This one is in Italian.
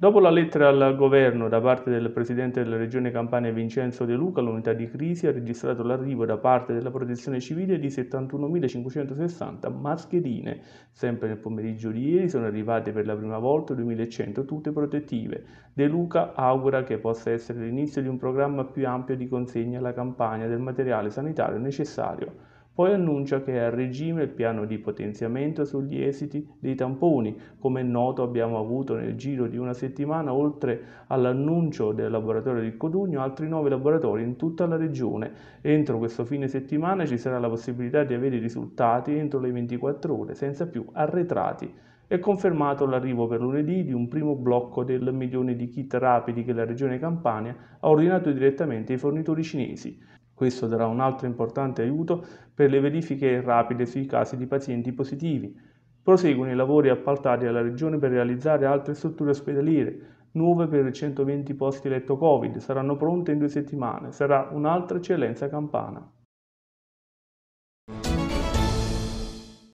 Dopo la lettera al governo da parte del presidente della regione Campania Vincenzo De Luca, l'unità di crisi ha registrato l'arrivo da parte della protezione civile di 71.560 mascherine. Sempre nel pomeriggio di ieri sono arrivate per la prima volta 2.100 tute protettive. De Luca augura che possa essere l'inizio di un programma più ampio di consegna alla Campania del materiale sanitario necessario. Poi annuncia che è a regime il piano di potenziamento sugli esiti dei tamponi. Come è noto abbiamo avuto nel giro di una settimana, oltre all'annuncio del laboratorio di Codugno, altri 9 laboratori in tutta la regione. Entro questo fine settimana ci sarà la possibilità di avere i risultati entro le 24 ore, senza più arretrati. È confermato l'arrivo per lunedì di un primo blocco del milione di kit rapidi che la Regione Campania ha ordinato direttamente ai fornitori cinesi. Questo darà un altro importante aiuto per le verifiche rapide sui casi di pazienti positivi. Proseguono i lavori appaltati alla Regione per realizzare altre strutture ospedaliere, nuove per 120 posti letto Covid, saranno pronte in due settimane, sarà un'altra eccellenza campana.